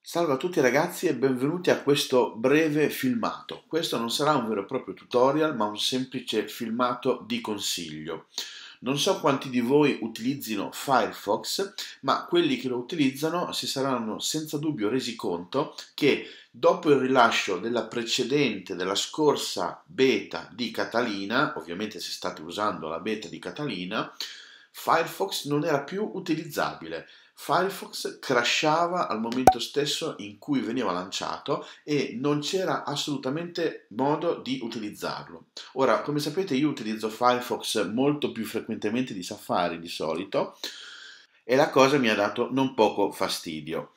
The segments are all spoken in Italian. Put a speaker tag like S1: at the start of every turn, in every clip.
S1: Salve a tutti ragazzi e benvenuti a questo breve filmato. Questo non sarà un vero e proprio tutorial ma un semplice filmato di consiglio. Non so quanti di voi utilizzino Firefox, ma quelli che lo utilizzano si saranno senza dubbio resi conto che dopo il rilascio della precedente, della scorsa beta di Catalina, ovviamente se state usando la beta di Catalina, Firefox non era più utilizzabile Firefox crashava al momento stesso in cui veniva lanciato e non c'era assolutamente modo di utilizzarlo. Ora, come sapete, io utilizzo Firefox molto più frequentemente di Safari di solito e la cosa mi ha dato non poco fastidio.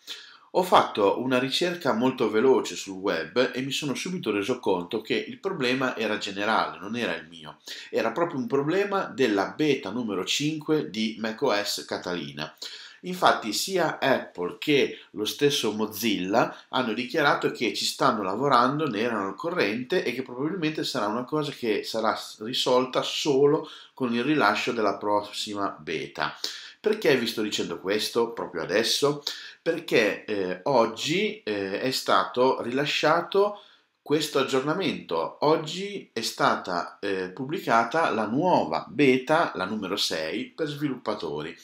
S1: Ho fatto una ricerca molto veloce sul web e mi sono subito reso conto che il problema era generale, non era il mio. Era proprio un problema della beta numero 5 di macOS Catalina. Infatti sia Apple che lo stesso Mozilla hanno dichiarato che ci stanno lavorando, ne erano al corrente e che probabilmente sarà una cosa che sarà risolta solo con il rilascio della prossima beta. Perché vi sto dicendo questo proprio adesso? Perché eh, oggi eh, è stato rilasciato questo aggiornamento. Oggi è stata eh, pubblicata la nuova beta, la numero 6, per sviluppatori.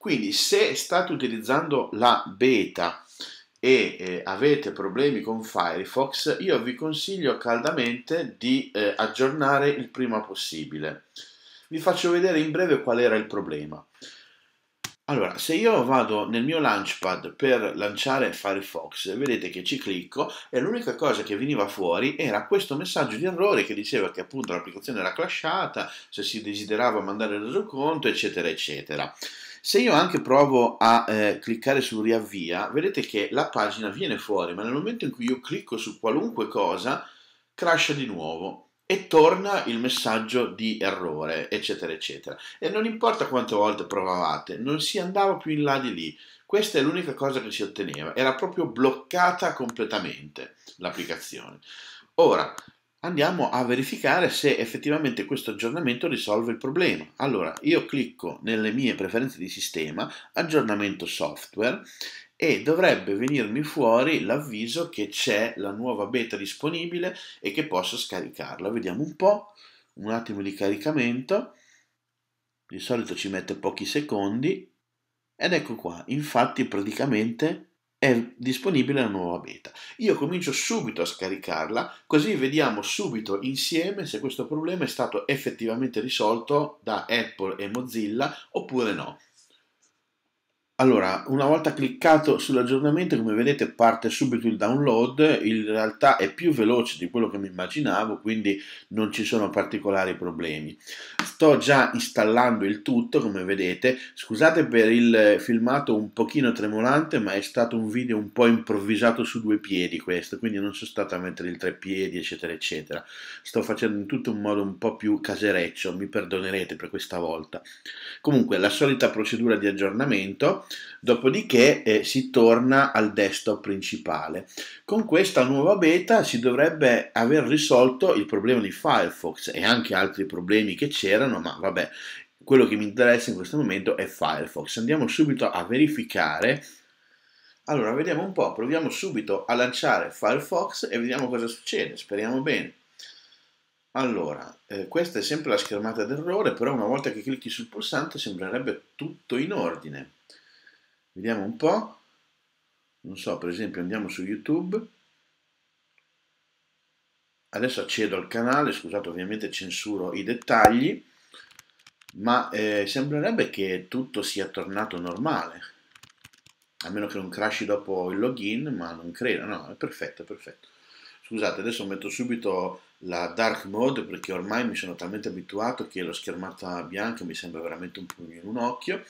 S1: Quindi se state utilizzando la beta e eh, avete problemi con Firefox, io vi consiglio caldamente di eh, aggiornare il prima possibile. Vi faccio vedere in breve qual era il problema. Allora, se io vado nel mio launchpad per lanciare Firefox, vedete che ci clicco e l'unica cosa che veniva fuori era questo messaggio di errore che diceva che appunto l'applicazione era crashata, se si desiderava mandare il resoconto, eccetera, eccetera. Se io anche provo a eh, cliccare su riavvia, vedete che la pagina viene fuori, ma nel momento in cui io clicco su qualunque cosa, crasha di nuovo e torna il messaggio di errore, eccetera, eccetera. E non importa quante volte provavate, non si andava più in là di lì. Questa è l'unica cosa che si otteneva, era proprio bloccata completamente l'applicazione. Ora, andiamo a verificare se effettivamente questo aggiornamento risolve il problema. Allora, io clicco nelle mie preferenze di sistema, aggiornamento software, e dovrebbe venirmi fuori l'avviso che c'è la nuova beta disponibile e che posso scaricarla. Vediamo un po', un attimo di caricamento, di solito ci mette pochi secondi, ed ecco qua, infatti praticamente è disponibile la nuova beta. Io comincio subito a scaricarla, così vediamo subito insieme se questo problema è stato effettivamente risolto da Apple e Mozilla oppure no. Allora, una volta cliccato sull'aggiornamento, come vedete, parte subito il download, in realtà è più veloce di quello che mi immaginavo, quindi non ci sono particolari problemi. Sto già installando il tutto, come vedete, scusate per il filmato un pochino tremolante, ma è stato un video un po' improvvisato su due piedi questo, quindi non sono stato a mettere il tre piedi, eccetera, eccetera. Sto facendo in tutto un modo un po' più casereccio, mi perdonerete per questa volta. Comunque, la solita procedura di aggiornamento Dopodiché eh, si torna al desktop principale. Con questa nuova beta si dovrebbe aver risolto il problema di Firefox e anche altri problemi che c'erano, ma vabbè, quello che mi interessa in questo momento è Firefox. Andiamo subito a verificare. Allora, vediamo un po', proviamo subito a lanciare Firefox e vediamo cosa succede, speriamo bene. Allora, eh, questa è sempre la schermata d'errore, però una volta che clicchi sul pulsante sembrerebbe tutto in ordine. Vediamo un po'. Non so, per esempio andiamo su YouTube. Adesso accedo al canale, scusate ovviamente censuro i dettagli, ma eh, sembrerebbe che tutto sia tornato normale. A meno che non crashi dopo il login, ma non credo, no, è perfetto, è perfetto. Scusate, adesso metto subito la dark mode perché ormai mi sono talmente abituato che la schermata bianca mi sembra veramente un pugno in un occhio.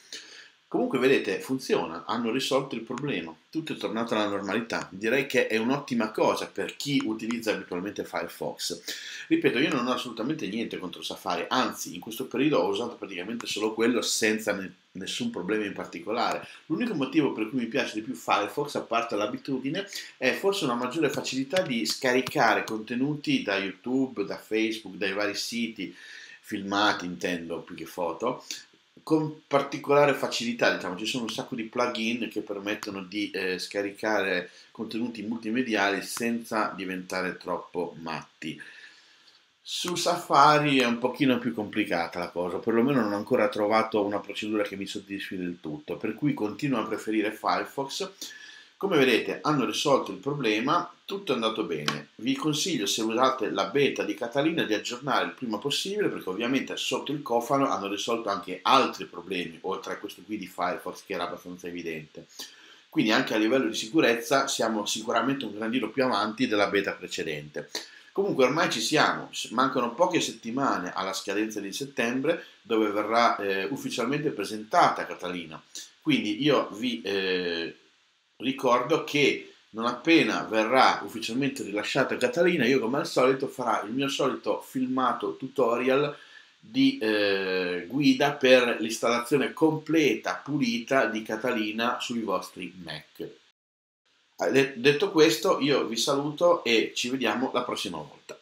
S1: Comunque vedete, funziona, hanno risolto il problema, tutto è tornato alla normalità. Direi che è un'ottima cosa per chi utilizza abitualmente Firefox. Ripeto, io non ho assolutamente niente contro Safari, anzi in questo periodo ho usato praticamente solo quello senza ne nessun problema in particolare. L'unico motivo per cui mi piace di più Firefox, a parte l'abitudine, è forse una maggiore facilità di scaricare contenuti da YouTube, da Facebook, dai vari siti filmati intendo più che foto, con particolare facilità, diciamo, ci sono un sacco di plugin che permettono di eh, scaricare contenuti multimediali senza diventare troppo matti. Su Safari è un pochino più complicata la cosa, perlomeno non ho ancora trovato una procedura che mi soddisfi del tutto, per cui continuo a preferire Firefox come vedete hanno risolto il problema, tutto è andato bene. Vi consiglio se usate la beta di Catalina di aggiornare il prima possibile perché ovviamente sotto il cofano hanno risolto anche altri problemi, oltre a questo qui di Firefox che era abbastanza evidente. Quindi anche a livello di sicurezza siamo sicuramente un grandino più avanti della beta precedente. Comunque ormai ci siamo, mancano poche settimane alla scadenza di settembre dove verrà eh, ufficialmente presentata Catalina. Quindi io vi... Eh, ricordo che non appena verrà ufficialmente rilasciata Catalina, io come al solito farò il mio solito filmato tutorial di eh, guida per l'installazione completa, pulita di Catalina sui vostri Mac. Eh, detto questo, io vi saluto e ci vediamo la prossima volta.